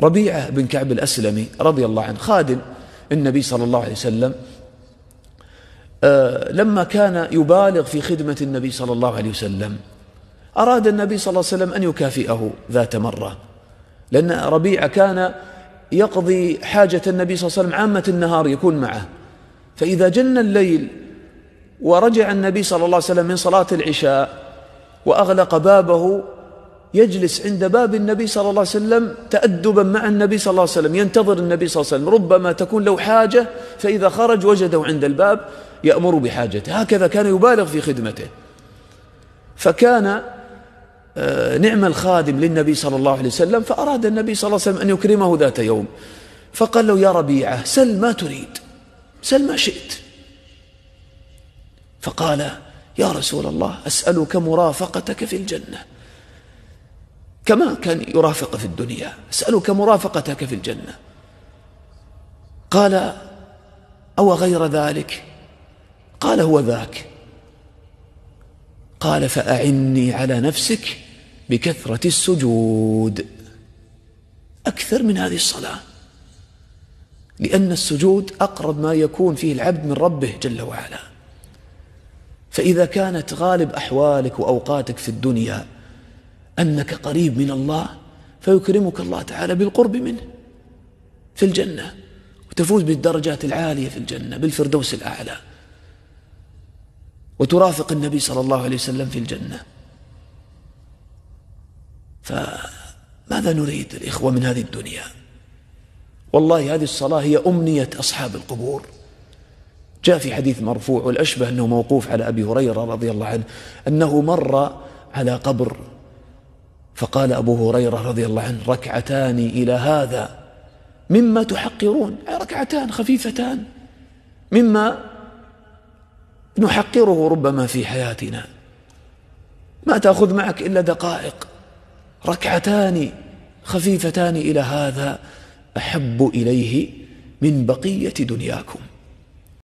ربيعة بن كعب الأسلمي رضي الله عنه خادم النبي صلى الله عليه وسلم آه، لما كان يبالغ في خدمة النبي صلى الله عليه وسلم أراد النبي صلى الله عليه وسلم أن يكافئه ذات مرة لأن ربيعة كان يقضي حاجة النبي صلى الله عليه وسلم عامة النهار يكون معه فإذا جن الليل ورجع النبي صلى الله عليه وسلم من صلاة العشاء وأغلق بابه يجلس عند باب النبي صلى الله عليه وسلم تأدبا مع النبي صلى الله عليه وسلم ينتظر النبي صلى الله عليه وسلم ربما تكون له حاجة فإذا خرج وجده عند الباب يأمر بحاجته هكذا كان يبالغ في خدمته فكان آه، نعم الخادم للنبي صلى الله عليه وسلم فأراد النبي صلى الله عليه وسلم أن يكرمه ذات يوم فقال له يا ربيعة سل ما تريد سل ما شئت فقال يا رسول الله أسألك مرافقتك في الجنة كما كان يرافق في الدنيا أسألك مرافقتك في الجنة قال أو غير ذلك قال هو ذاك قال فأعني على نفسك بكثرة السجود أكثر من هذه الصلاة لأن السجود أقرب ما يكون فيه العبد من ربه جل وعلا فإذا كانت غالب أحوالك وأوقاتك في الدنيا أنك قريب من الله فيكرمك الله تعالى بالقرب منه في الجنة وتفوز بالدرجات العالية في الجنة بالفردوس الأعلى وترافق النبي صلى الله عليه وسلم في الجنة فماذا نريد الإخوة من هذه الدنيا والله هذه الصلاة هي أمنية أصحاب القبور جاء في حديث مرفوع والأشبه أنه موقوف على أبي هريرة رضي الله عنه أنه مر على قبر فقال أبو هريرة رضي الله عنه ركعتان إلى هذا مما تحقرون ركعتان خفيفتان مما نحقره ربما في حياتنا ما تأخذ معك إلا دقائق ركعتان خفيفتان إلى هذا أحب إليه من بقية دنياكم